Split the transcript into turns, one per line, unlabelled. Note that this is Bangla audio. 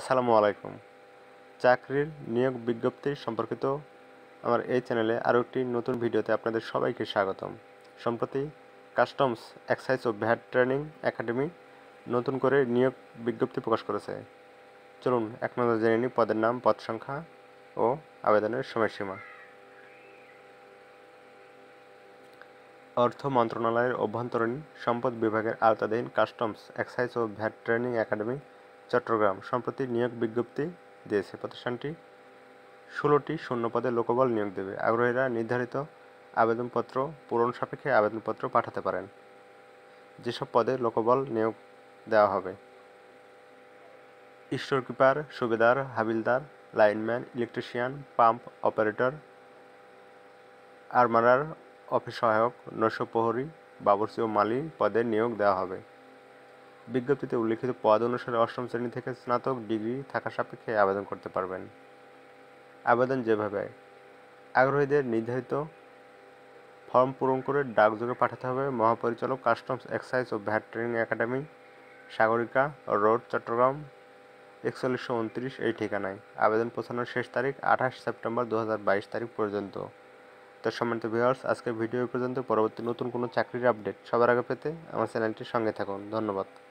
আসসালামু আলাইকুম চাকরির নিয়োগ বিজ্ঞপ্তি সম্পর্কিত আমার এই চ্যানেলে আরও একটি নতুন ভিডিওতে আপনাদের সবাইকে স্বাগতম সম্প্রতি কাস্টমস এক্সাইজ ও ভ্যাট ট্রেনিং একাডেমি নতুন করে নিয়োগ বিজ্ঞপ্তি প্রকাশ করেছে চলুন এক নজর জেনে নিই পদের নাম পদ সংখ্যা ও আবেদনের সময়সীমা অর্থ মন্ত্রণালয়ের অভ্যন্তরীণ সম্পদ বিভাগের আওতাধীন কাস্টমস এক্সাইজ ও ভ্যাট ট্রেনিং একাডেমি চট্টগ্রাম সম্প্রতি নিয়োগ বিজ্ঞপ্তি দিয়েছে প্রতিষ্ঠানটি ষোলোটি শূন্যপদে লোকবল নিয়োগ দেবে আগ্রহীরা নির্ধারিত আবেদনপত্র পূরণ সাপেক্ষে আবেদনপত্র পাঠাতে পারেন যেসব পদে লোকবল নিয়োগ দেওয়া হবে storekeeper subedar havildar lineman electrician pump operator armourer office সহায়ক নৈশ প্রহরী বাবরসি ও মালি পদে নিয়োগ দেওয়া হবে বিজ্ঞপ্তিতে উল্লিখিত পদ অনুসারে অষ্টম শ্রেণী থেকে স্নাতক ডিগ্রি থাকা সাপেক্ষে আবেদন করতে পারবেন আবেদন যেভাবে আগ্রহীদের নির্ধারিত ফর্ম পূরণ করে ডাকযোগে পাঠাতে হবে মহাপরিচালক কাস্টমস এক্সাইজ ও VAT training academy Sagarika road Chattogram একচল্লিশশো উনত্রিশ এই ঠিকানায় আবেদন পৌঁছানোর শেষ তারিখ আঠাশ সেপ্টেম্বর দু তারিখ পর্যন্ত তো সম্মানিত ভিউয়ার্স আজকের ভিডিও পর্যন্ত পরবর্তী নতুন কোনো চাকরির আপডেট সবার আগে পেতে আমার চ্যানেলটির সঙ্গে থাকুন ধন্যবাদ